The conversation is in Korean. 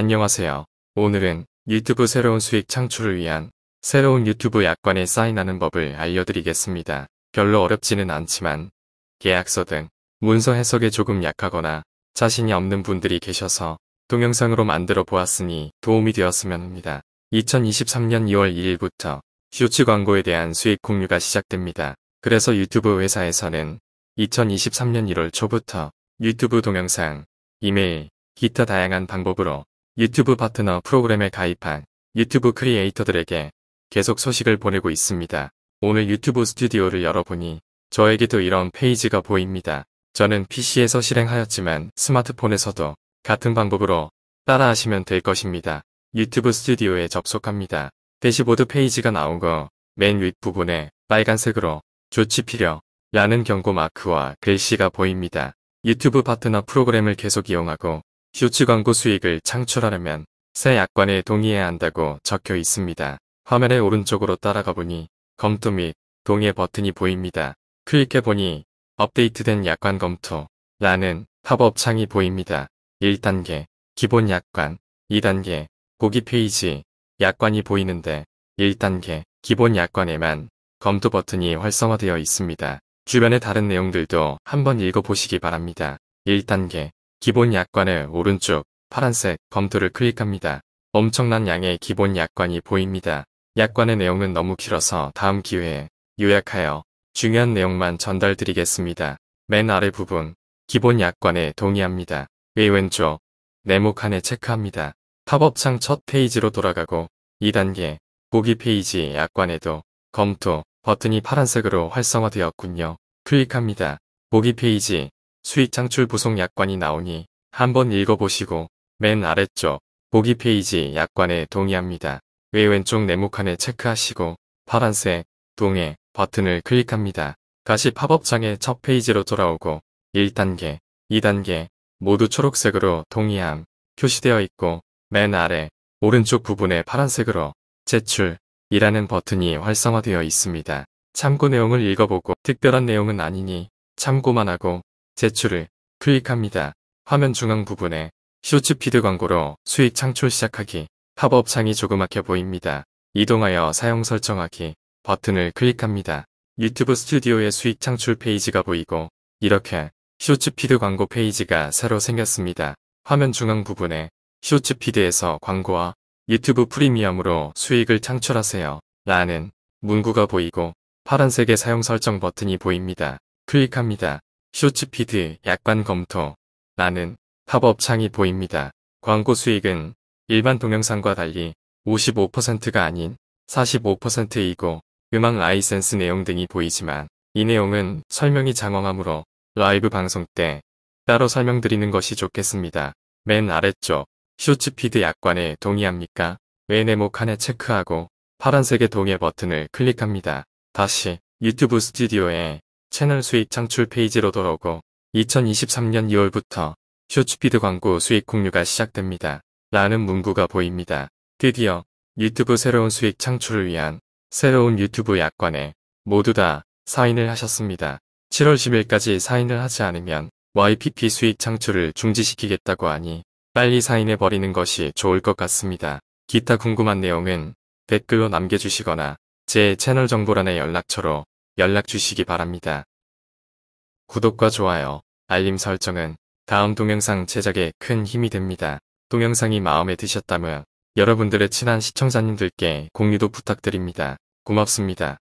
안녕하세요. 오늘은 유튜브 새로운 수익 창출을 위한 새로운 유튜브 약관에 사인하는 법을 알려드리겠습니다. 별로 어렵지는 않지만 계약서 등 문서 해석에 조금 약하거나 자신이 없는 분들이 계셔서 동영상으로 만들어 보았으니 도움이 되었으면 합니다. 2023년 2월 2일부터 휴츠 광고에 대한 수익 공유가 시작됩니다. 그래서 유튜브 회사에서는 2023년 1월 초부터 유튜브 동영상, 이메일, 기타 다양한 방법으로 유튜브 파트너 프로그램에 가입한 유튜브 크리에이터들에게 계속 소식을 보내고 있습니다. 오늘 유튜브 스튜디오를 열어보니 저에게도 이런 페이지가 보입니다. 저는 PC에서 실행하였지만 스마트폰에서도 같은 방법으로 따라하시면 될 것입니다. 유튜브 스튜디오에 접속합니다. 대시보드 페이지가 나온 거맨 윗부분에 빨간색으로 조치 필요 라는 경고 마크와 글씨가 보입니다. 유튜브 파트너 프로그램을 계속 이용하고 휴지 광고 수익을 창출하려면 새 약관에 동의해야 한다고 적혀 있습니다. 화면의 오른쪽으로 따라가 보니 검토 및 동의 버튼이 보입니다. 클릭해 보니 업데이트된 약관 검토라는 팝업 창이 보입니다. 1단계 기본 약관 2단계 보기 페이지 약관이 보이는데 1단계 기본 약관에만 검토 버튼이 활성화되어 있습니다. 주변의 다른 내용들도 한번 읽어보시기 바랍니다. 1단계 기본 약관의 오른쪽 파란색 검토를 클릭합니다. 엄청난 양의 기본 약관이 보입니다. 약관의 내용은 너무 길어서 다음 기회에 요약하여 중요한 내용만 전달드리겠습니다. 맨 아래 부분 기본 약관에 동의합니다. 왼쪽 네모 칸에 체크합니다. 팝업창 첫 페이지로 돌아가고 2단계 보기 페이지 약관에도 검토 버튼이 파란색으로 활성화되었군요. 클릭합니다. 보기 페이지 수익창출 보송 약관이 나오니 한번 읽어보시고 맨 아래쪽 보기 페이지 약관에 동의합니다. 위 왼쪽 네모칸에 체크하시고 파란색 동의 버튼을 클릭합니다. 다시 팝업창의 첫 페이지로 돌아오고 1단계, 2단계 모두 초록색으로 동의함 표시되어 있고 맨 아래 오른쪽 부분에 파란색으로 제출이라는 버튼이 활성화되어 있습니다. 참고 내용을 읽어보고 특별한 내용은 아니니 참고만 하고 제출을 클릭합니다. 화면 중앙 부분에 쇼츠 피드 광고로 수익 창출 시작하기 팝업 창이 조그맣게 보입니다. 이동하여 사용 설정하기 버튼을 클릭합니다. 유튜브 스튜디오의 수익 창출 페이지가 보이고 이렇게 쇼츠 피드 광고 페이지가 새로 생겼습니다. 화면 중앙 부분에 쇼츠 피드에서 광고와 유튜브 프리미엄으로 수익을 창출하세요. 라는 문구가 보이고 파란색의 사용 설정 버튼이 보입니다. 클릭합니다. 쇼츠 피드 약관 검토 나는 팝업창이 보입니다. 광고 수익은 일반 동영상과 달리 55%가 아닌 45%이고 음악 라이센스 내용 등이 보이지만 이 내용은 설명이 장황하므로 라이브 방송 때 따로 설명드리는 것이 좋겠습니다. 맨 아래쪽 쇼츠 피드 약관에 동의합니까? 외네모 칸에 체크하고 파란색의 동의 버튼을 클릭합니다. 다시 유튜브 스튜디오에 채널 수익 창출 페이지로 돌아오고 2023년 2월부터 쇼츠피드 광고 수익 공유가 시작됩니다. 라는 문구가 보입니다. 드디어 유튜브 새로운 수익 창출을 위한 새로운 유튜브 약관에 모두 다 사인을 하셨습니다. 7월 10일까지 사인을 하지 않으면 YPP 수익 창출을 중지시키겠다고 하니 빨리 사인해버리는 것이 좋을 것 같습니다. 기타 궁금한 내용은 댓글로 남겨주시거나 제 채널 정보란의 연락처로 연락 주시기 바랍니다. 구독과 좋아요, 알림 설정은 다음 동영상 제작에 큰 힘이 됩니다. 동영상이 마음에 드셨다면 여러분들의 친한 시청자님들께 공유도 부탁드립니다. 고맙습니다.